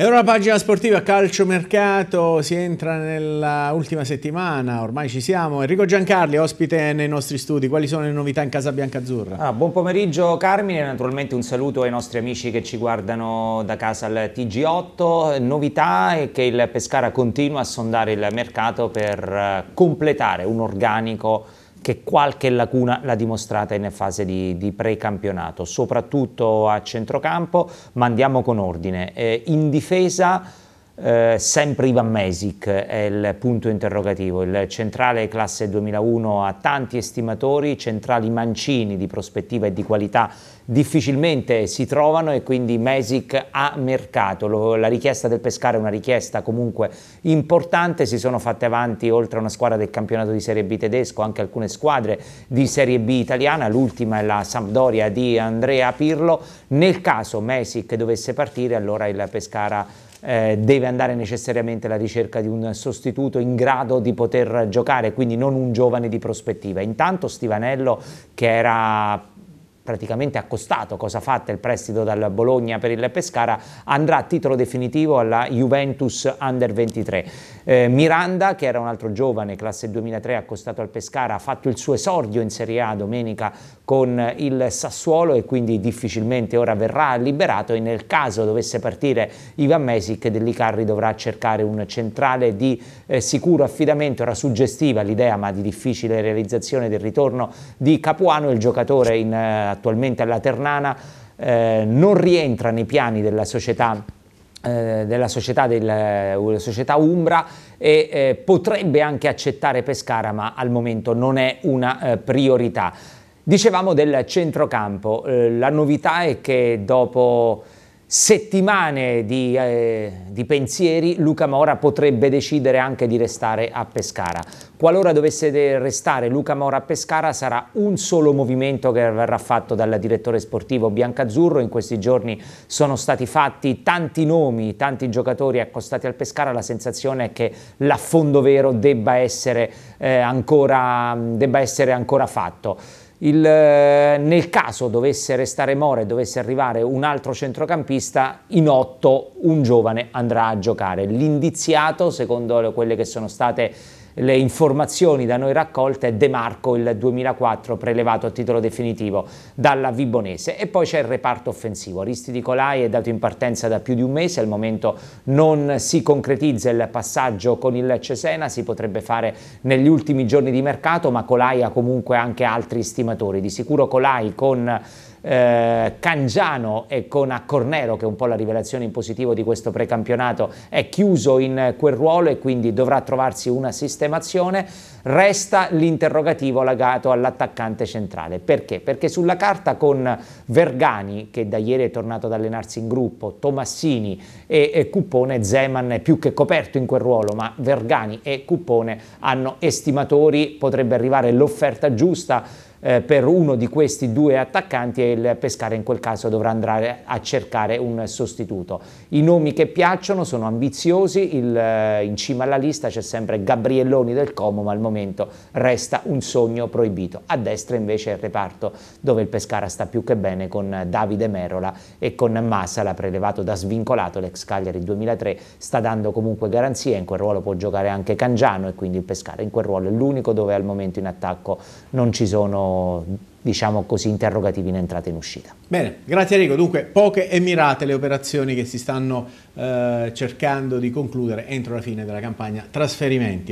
È una pagina sportiva, calcio mercato, si entra nell'ultima settimana, ormai ci siamo. Enrico Giancarli, ospite nei nostri studi, quali sono le novità in Casa Bianca Azzurra? Ah, buon pomeriggio Carmine, naturalmente un saluto ai nostri amici che ci guardano da casa al TG8. Novità è che il Pescara continua a sondare il mercato per eh, completare un organico che qualche lacuna l'ha dimostrata in fase di, di precampionato, soprattutto a centrocampo, ma andiamo con ordine. Eh, in difesa eh, sempre Ivan Mesic è il punto interrogativo, il centrale classe 2001 ha tanti estimatori, centrali mancini di prospettiva e di qualità difficilmente si trovano e quindi Mesic ha mercato, Lo, la richiesta del Pescara è una richiesta comunque importante, si sono fatte avanti oltre a una squadra del campionato di Serie B tedesco anche alcune squadre di Serie B italiana, l'ultima è la Sampdoria di Andrea Pirlo, nel caso Mesic dovesse partire allora il Pescara eh, deve andare necessariamente alla ricerca di un sostituto in grado di poter giocare, quindi non un giovane di prospettiva. Intanto Stivanello che era praticamente accostato, cosa fatta il prestito dal Bologna per il Pescara, andrà a titolo definitivo alla Juventus Under 23. Eh, Miranda, che era un altro giovane, classe 2003, accostato al Pescara, ha fatto il suo esordio in Serie A domenica con il Sassuolo e quindi difficilmente ora verrà liberato e nel caso dovesse partire Ivan Mesic, Dell'Icarri dovrà cercare un centrale di eh, sicuro affidamento, era suggestiva l'idea ma di difficile realizzazione del ritorno di Capuano, il giocatore in, eh, attualmente alla Ternana eh, non rientra nei piani della società eh, della società, del, eh, società, Umbra e eh, potrebbe anche accettare Pescara ma al momento non è una eh, priorità. Dicevamo del centrocampo, eh, la novità è che dopo settimane di, eh, di, pensieri, Luca Mora potrebbe decidere anche di restare a Pescara. Qualora dovesse restare Luca Mora a Pescara sarà un solo movimento che verrà fatto dal direttore sportivo Biancazzurro. In questi giorni sono stati fatti tanti nomi, tanti giocatori accostati al Pescara. La sensazione è che l'affondo vero debba essere, eh, ancora, debba essere ancora fatto. Il, eh, nel caso dovesse restare More e dovesse arrivare un altro centrocampista, in otto un giovane andrà a giocare. L'indiziato, secondo quelle che sono state le informazioni da noi raccolte, Demarco il 2004 prelevato a titolo definitivo dalla Vibonese. E poi c'è il reparto offensivo. Risti di Colai è dato in partenza da più di un mese, al momento non si concretizza il passaggio con il Cesena, si potrebbe fare negli ultimi giorni di mercato, ma Colai ha comunque anche altri stimatori. Di sicuro Colai con eh, Cangiano e con Accornero, che è un po' la rivelazione in positivo di questo precampionato, è chiuso in quel ruolo e quindi dovrà trovarsi una sistemazione. Resta l'interrogativo legato all'attaccante centrale. Perché? Perché sulla carta con Vergani, che da ieri è tornato ad allenarsi in gruppo, Tomassini e, e Cuppone, Zeman è più che coperto in quel ruolo, ma Vergani e Cuppone hanno estimatori, potrebbe arrivare l'offerta giusta eh, per uno di questi due attaccanti e il Pescara in quel caso dovrà andare a cercare un sostituto. I nomi che piacciono sono ambiziosi, il, eh, in cima alla lista c'è sempre Gabrielloni del Como, ma al momento resta un sogno proibito. A destra invece è il reparto dove il Pescara sta più che bene con Davide Merola e con Massala, prelevato da svincolato l'ex Cagliari 2003, sta dando comunque garanzie, in quel ruolo può giocare anche Cangiano e quindi il Pescara in quel ruolo è l'unico dove al momento in attacco non ci sono diciamo così, interrogativi in entrata e in uscita. Bene, grazie Enrico. Dunque, poche e mirate le operazioni che si stanno eh, cercando di concludere entro la fine della campagna trasferimenti.